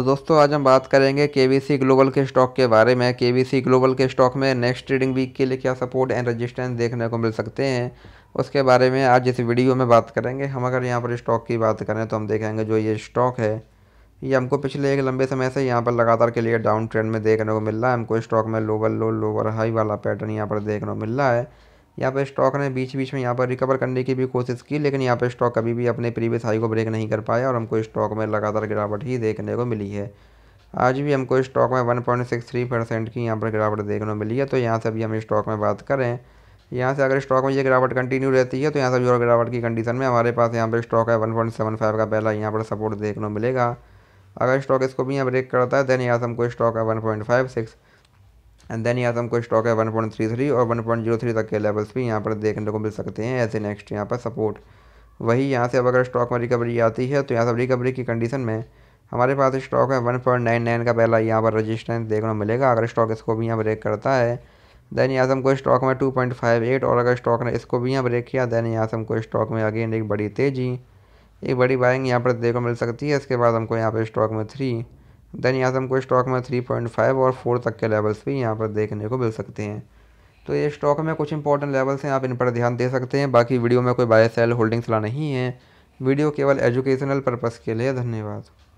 तो दोस्तों आज हम बात करेंगे के ग्लोबल के स्टॉक के बारे में के ग्लोबल के स्टॉक में नेक्स्ट ट्रेडिंग वीक के लिए क्या सपोर्ट एंड रजिस्टेंस देखने को मिल सकते हैं उसके बारे में आज इस वीडियो में बात करेंगे हम अगर यहाँ पर स्टॉक की बात करें तो हम देखेंगे जो ये स्टॉक है ये हमको पिछले एक लंबे समय से यहाँ पर लगातार के लिए डाउन ट्रेंड में देखने को मिल रहा है हमको स्टॉक में लोवर लो लोवर हाई वाला पैटर्न यहाँ पर देखने को मिल रहा है यहाँ पर स्टॉक ने बीच बीच में यहाँ पर रिकवर करने की भी कोशिश की लेकिन यहाँ पर स्टॉक कभी भी अपने प्रीवियस हाई को ब्रेक नहीं कर पाया और हमको स्टॉक में लगातार गिरावट ही देखने को मिली है आज भी हमको स्टॉक में 1.63 परसेंट की यहाँ पर गिरावट देखने को मिली है तो यहाँ से अभी हम स्टॉक में बात करें यहाँ से अगर स्टॉक में ये गिरावट कंटिन्यू रहती है तो यहाँ से भी और गिरावट की कंडीशन में हमारे पास यहाँ पर स्टॉक है फाइव का पहला यहाँ पर सपोर्ट देखने को मिलेगा अगर स्टॉक इसको भी यहाँ ब्रेक करता है देन यहाँ से हमको स्टॉक है सिक्स एंड देन यहाँ से हमको स्टॉक है वन पॉइंट थ्री थ्री और वन पॉइंट जीरो थ्री तक के लेवल्स भी यहाँ पर देखने को मिल सकते हैं ऐसे नेक्स्ट यहाँ पर सपोर्ट वही यहाँ से अब अगर स्टॉक में रिकवरी आती है तो यहाँ से रिकवरी की कंडीशन में हमारे पास स्टॉक है वन पॉइंट नाइन नाइन का पहला यहाँ पर रजिस्टेंस देखने को मिलेगा अगर स्टॉक इसको भी यहाँ ब्रेक करता है देन यहाँ से हमको स्टॉक में टू पॉइंट फाइव एट और अगर स्टॉक ने इसको भी यहाँ ब्रेक किया देन यहाँ से हमको स्टॉक में अगेन एक बड़ी तेज़ी एक बड़ी बाइंग यहाँ पर देखने को मिल सकती है इसके बाद हमको यहाँ पर स्टॉक में थ्री देन यहाँ से हमको स्टॉक में थ्री पॉइंट फाइव और फोर तक के लेवल्स भी यहाँ पर देखने को मिल सकते हैं तो ये स्टॉक में कुछ इंपॉर्टेंट लेवल्स हैं आप इन पर ध्यान दे सकते हैं बाकी वीडियो में कोई बाय सेल होल्डिंग्स ला नहीं है वीडियो केवल एजुकेशनल पर्पज़ के लिए धन्यवाद